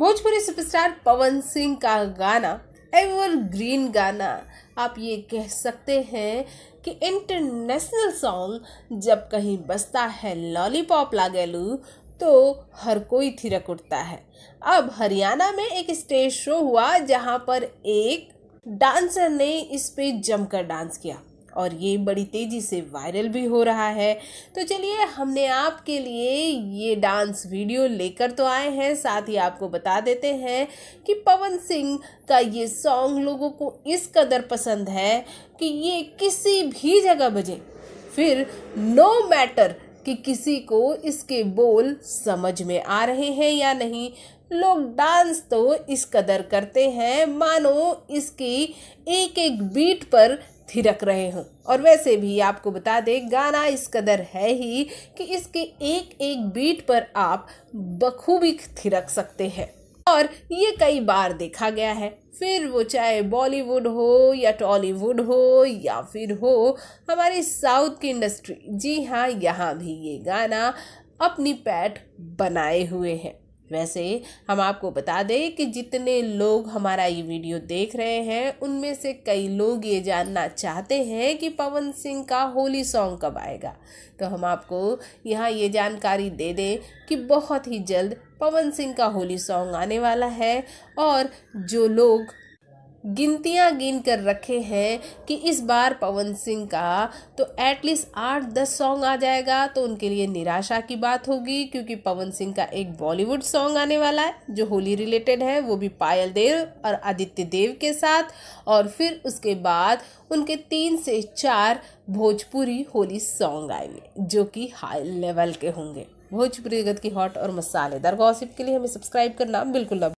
Bhojpuri superstar पवन सिंह का गाना ever green गाना आप ये कह सकते हैं कि इंटरनेशनल सॉन्ग जब कहीं बसता है लॉलीपॉप लागेलू तो हर कोई थिरक उठता है अब हरियाणा में एक स्टेज शो हुआ जहाँ पर एक डांसर ने इस पे जमकर डांस किया और ये बड़ी तेज़ी से वायरल भी हो रहा है तो चलिए हमने आपके लिए ये डांस वीडियो लेकर तो आए हैं साथ ही आपको बता देते हैं कि पवन सिंह का ये सॉन्ग लोगों को इस कदर पसंद है कि ये किसी भी जगह बजे फिर नो मैटर कि किसी को इसके बोल समझ में आ रहे हैं या नहीं लोग डांस तो इस कदर करते हैं मानो इसकी एक एक बीट पर थिरक रहे हों और वैसे भी आपको बता दें गाना इस कदर है ही कि इसके एक एक बीट पर आप बखूबी थिरक सकते हैं और ये कई बार देखा गया है फिर वो चाहे बॉलीवुड हो या टॉलीवुड हो या फिर हो हमारे साउथ की इंडस्ट्री जी हाँ यहाँ भी ये गाना अपनी पैट बनाए हुए हैं वैसे हम आपको बता दें कि जितने लोग हमारा ये वीडियो देख रहे हैं उनमें से कई लोग ये जानना चाहते हैं कि पवन सिंह का होली सॉन्ग कब आएगा तो हम आपको यहाँ ये जानकारी दे दें कि बहुत ही जल्द पवन सिंह का होली सॉन्ग आने वाला है और जो लोग गिनतियाँ गिन कर रखे हैं कि इस बार पवन सिंह का तो एटलीस्ट आठ दस सॉन्ग आ जाएगा तो उनके लिए निराशा की बात होगी क्योंकि पवन सिंह का एक बॉलीवुड सॉन्ग आने वाला है जो होली रिलेटेड है वो भी पायल देव और आदित्य देव के साथ और फिर उसके बाद उनके तीन से चार भोजपुरी होली सॉन्ग आएंगे जो कि हाई लेवल के होंगे भोजपुरी जगत की हॉट और मसालेदार गॉसिप के लिए हमें सब्सक्राइब करना बिल्कुल ना